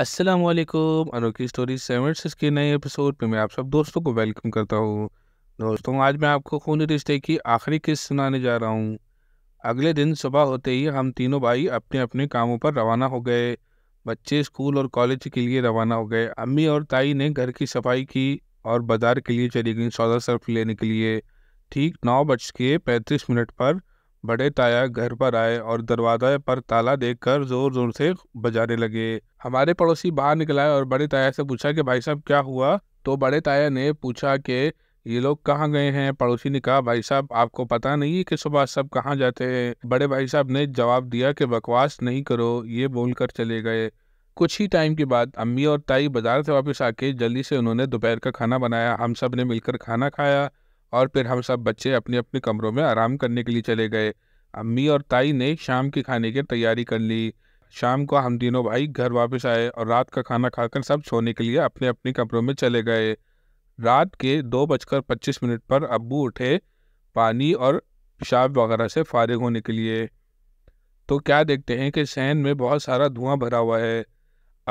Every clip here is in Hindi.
अस्सलाम वालेकुम अनोखी स्टोरी सेवन के नए एपिसोड पे मैं आप सब दोस्तों को वेलकम करता हूँ दोस्तों आज मैं आपको खून रिश्ते की आखिरी किस्त सुनाने जा रहा हूँ अगले दिन सुबह होते ही हम तीनों भाई अपने अपने कामों पर रवाना हो गए बच्चे स्कूल और कॉलेज के लिए रवाना हो गए अम्मी और ताई ने घर की सफाई की और बाजार के लिए चली गई सौदा सर्फ लेने के लिए ठीक नौ बज के पैंतीस मिनट पर बड़े ताया घर पर आए और दरवाजे पर ताला देखकर जोर जोर से बजाने लगे हमारे पड़ोसी बाहर निकलाए और बड़े ताया से पूछा कि भाई साहब क्या हुआ तो बड़े ताया ने पूछा कि ये लोग कहाँ गए हैं पड़ोसी ने कहा भाई साहब आपको पता नहीं है कि सुबह सब कहाँ जाते हैं बड़े भाई साहब ने जवाब दिया कि बकवास नहीं करो ये बोलकर चले गए कुछ ही टाइम के बाद अम्मी और ताई बाजार से वापस आके जल्दी से उन्होंने दोपहर का खाना बनाया हम सब ने मिलकर खाना खाया और फिर हम सब बच्चे अपने अपने कमरों में आराम करने के लिए चले गए अम्मी और ताई ने शाम के खाने की तैयारी कर ली शाम को हम तीनों भाई घर वापस आए और रात का खाना खाकर सब सोने के लिए अपने अपने कमरों में चले गए रात के दो बजकर पच्चीस मिनट पर अबू उठे पानी और पेशाब वगैरह से फारिग होने के लिए तो क्या देखते हैं कि सहन में बहुत सारा धुआं भरा हुआ है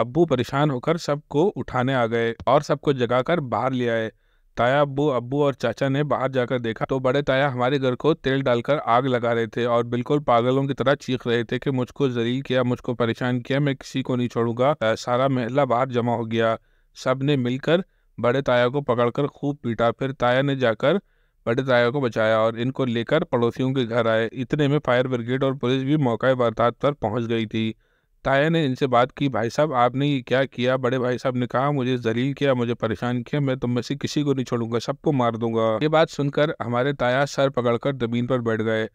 अबू परेशान होकर सबको उठाने आ गए और सबको जगाकर बाहर ले आए ताया अब्बू अब्बू और चाचा ने बाहर जाकर देखा तो बड़े ताया हमारे घर को तेल डालकर आग लगा रहे थे और बिल्कुल पागलों की तरह चीख रहे थे कि मुझको जलील किया मुझको परेशान किया मैं किसी को नहीं छोड़ूंगा सारा महला बाहर जमा हो गया सब ने मिलकर बड़े ताया को पकड़कर खूब पीटा फिर ताया ने जाकर बड़े ताया को बचाया और इनको लेकर पड़ोसियों के घर आए इतने में फायर ब्रिगेड और पुलिस भी मौका वारदात पर पहुंच गई थी ताया ने इनसे बात की भाई साहब आपने ये क्या किया बड़े भाई साहब ने कहा मुझे जलील किया मुझे परेशान किया मैं तुम में से किसी को नहीं छोड़ूंगा सबको मार दूंगा ये बात सुनकर हमारे ताया सर पकड़कर जमीन पर बैठ गए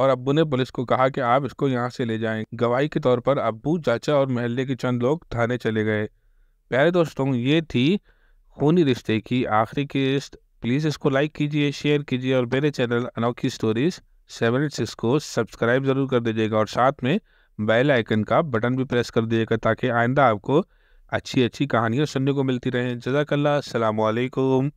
और अब्बू ने पुलिस को कहा कि आप इसको यहाँ से ले जाएं गवाही के तौर पर अब्बू चाचा और महल्ले के चंद लोग थाने चले गए प्यारे दोस्तों ये थी खूनी रिश्ते की आखिरी किस्त प्लीज़ इसको लाइक कीजिए शेयर कीजिए और मेरे चैनल अनोखी स्टोरीज सेवन सिक्स को सब्सक्राइब ज़रूर कर दीजिएगा और साथ में बेल आइकन का बटन भी प्रेस कर दीजिएगा ताकि आइंदा आपको अच्छी अच्छी कहानियाँ सुनने को मिलती रहें जजाकल्ला अलैक्म